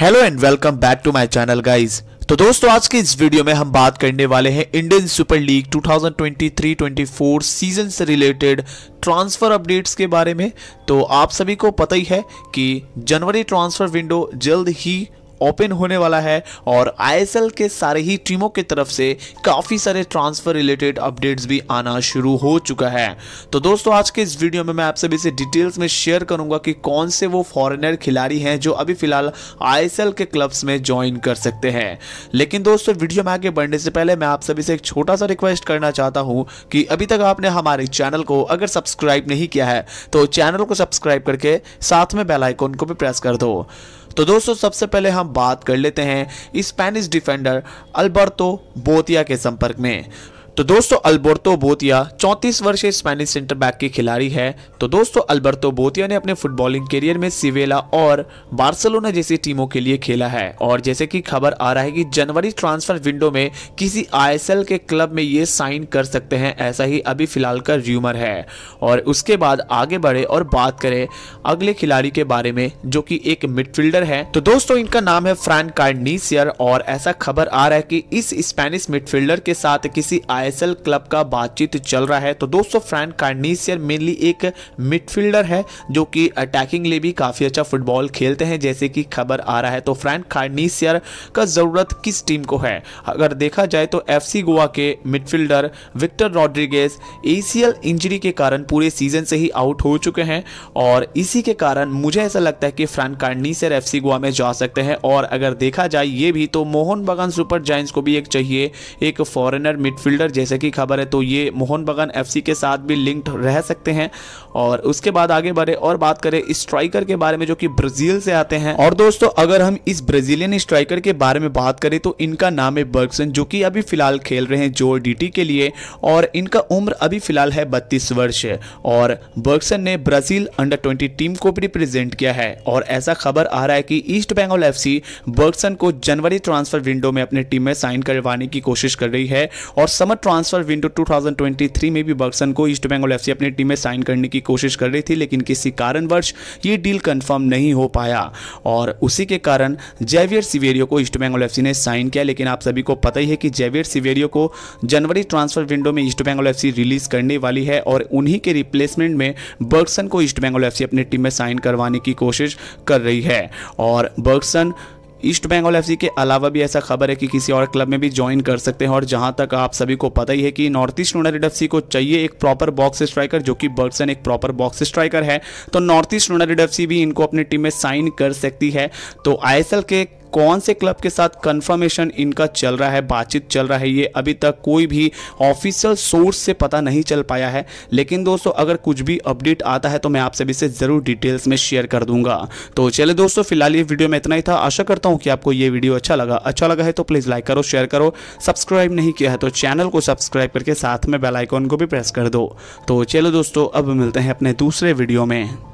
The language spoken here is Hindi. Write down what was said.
hello and welcome back to my channel guys तो दोस्तों आज के इस वीडियो में हम बात करने वाले हैं इंडियन सुपर लीग 2023-24 सीजन से रिलेटेड ट्रांसफर अपडेट्स के बारे में तो आप सभी को पता ही है कि जनवरी ट्रांसफर विंडो जल्द ही ओपन होने वाला है और आईएसएल के सारे ही टीमों की तरफ से काफ़ी सारे ट्रांसफर रिलेटेड अपडेट्स भी आना शुरू हो चुका है तो दोस्तों आज के इस वीडियो में मैं आप सभी से डिटेल्स में शेयर करूंगा कि कौन से वो फॉरेनर खिलाड़ी हैं जो अभी फिलहाल आईएसएल के क्लब्स में ज्वाइन कर सकते हैं लेकिन दोस्तों वीडियो में आगे बढ़ने से पहले मैं आप सभी से एक छोटा सा रिक्वेस्ट करना चाहता हूँ कि अभी तक आपने हमारे चैनल को अगर सब्सक्राइब नहीं किया है तो चैनल को सब्सक्राइब करके साथ में बेलाइकोन को भी प्रेस कर दो तो दोस्तों सबसे पहले हम बात कर लेते हैं स्पेनिश डिफेंडर अल्बर्टो बोतिया के संपर्क में तो दोस्तों अल्बर्टो बोतिया 34 वर्षीय स्पेनिश सेंटर बैक के खिलाड़ी है तो दोस्तों अल्बर्टो बोतिया ने अपने फुटबॉलिंग करियर में सिवेला और बार्सलोना जैसी टीमों के लिए खेला है और जैसे कि खबर आ रहा है कि जनवरी ट्रांसफर विंडो में किसी आईएसएल के क्लब में ये साइन कर सकते हैं ऐसा ही अभी फिलहाल का र्यूमर है और उसके बाद आगे बढ़े और बात करें अगले खिलाड़ी के बारे में जो की एक मिडफील्डर है तो दोस्तों इनका नाम है फ्रैंक कार्डनीसियर और ऐसा खबर आ रहा है की इस स्पेनिश मिडफील्डर के साथ किसी आईएसएल क्लब का बातचीत चल रहा है तो दोस्तों फ्रैंक कार्डनीसियर मेनली एक मिडफील्डर है जो कि अटैकिंग लिए भी काफ़ी अच्छा फुटबॉल खेलते हैं जैसे कि खबर आ रहा है तो फ्रैंक कार्डनीसियर का ज़रूरत किस टीम को है अगर देखा जाए तो एफ गोवा के midfielder Victor Rodriguez a injury के कारण पूरे सीजन से ही आउट हो चुके हैं और इसी के कारण मुझे ऐसा लगता है कि फ्रैंक कार्डनीसियर एफ गोवा में जा सकते हैं और अगर देखा जाए ये भी तो मोहन बगान सुपर जाइंस को भी एक चाहिए एक फॉरेनर मिडफील्डर लेकर जैसे कि खबर है तो ये मोहन बगान एफ के साथ भी लिंक्ड रह सकते हैं और उसके बाद आगे बढ़े और बात करें स्ट्राइकर के बारे में जो कि ब्राज़ील से आते हैं और दोस्तों अगर हम इस ब्राज़ीलियन स्ट्राइकर के बारे में बात करें तो इनका नाम है बर्गसन जो कि अभी फिलहाल खेल रहे हैं जो डी के लिए और इनका उम्र अभी फिलहाल है बत्तीस वर्ष और बर्गसन ने ब्राज़ील अंडर ट्वेंटी टीम को भी रिप्रेजेंट किया है और ऐसा खबर आ रहा है कि ईस्ट बंगाल एफ सी को जनवरी ट्रांसफर विंडो में अपने टीम में साइन करवाने की कोशिश कर रही है और समर ट्रांसफर विंडो 2023 में भी बक्सन को ईस्ट बंगाल एफसी अपनी टीम में साइन करने की कोशिश कर रही थी लेकिन किसी कारणवश ये डील कंफर्म नहीं हो पाया और उसी के कारण जेवियर सिवेरियो को ईस्ट बंगाल एफसी ने साइन किया लेकिन आप सभी को पता ही है कि जेवियर सिवेरियो को जनवरी ट्रांसफर विंडो में ईस्ट बंगाल एफ रिलीज करने वाली है और उन्हीं के रिप्लेसमेंट में बर्गसन को ईस्ट बंगाल एफ अपनी टीम में साइन करवाने की कोशिश कर रही है और बर्गसन ईस्ट बंगाल एफसी के अलावा भी ऐसा खबर है कि किसी और क्लब में भी ज्वाइन कर सकते हैं और जहां तक आप सभी को पता ही है कि नॉर्थ ईस्ट यूनाइटेड एफसी को चाहिए एक प्रॉपर बॉक्स स्ट्राइकर जो कि बर्गसन एक प्रॉपर बॉक्स स्ट्राइकर है तो नॉर्थ ईस्ट यूनाइटेड एफसी भी इनको अपनी टीम में साइन कर सकती है तो आईएसएल के कौन से क्लब के साथ कंफर्मेशन इनका चल रहा है बातचीत चल रहा है ये अभी तक कोई भी ऑफिशियल सोर्स से पता नहीं चल पाया है लेकिन दोस्तों अगर कुछ भी अपडेट आता है तो मैं आप सभी से ज़रूर डिटेल्स में शेयर कर दूंगा तो चले दोस्तों फिलहाल ये वीडियो में इतना ही था आशा करता हूँ कि आपको ये वीडियो अच्छा लगा अच्छा लगा है तो प्लीज़ लाइक करो शेयर करो सब्सक्राइब नहीं किया है तो चैनल को सब्सक्राइब करके साथ में बेलाइकॉन को भी प्रेस कर दो तो चलो दोस्तों अब मिलते हैं अपने दूसरे वीडियो में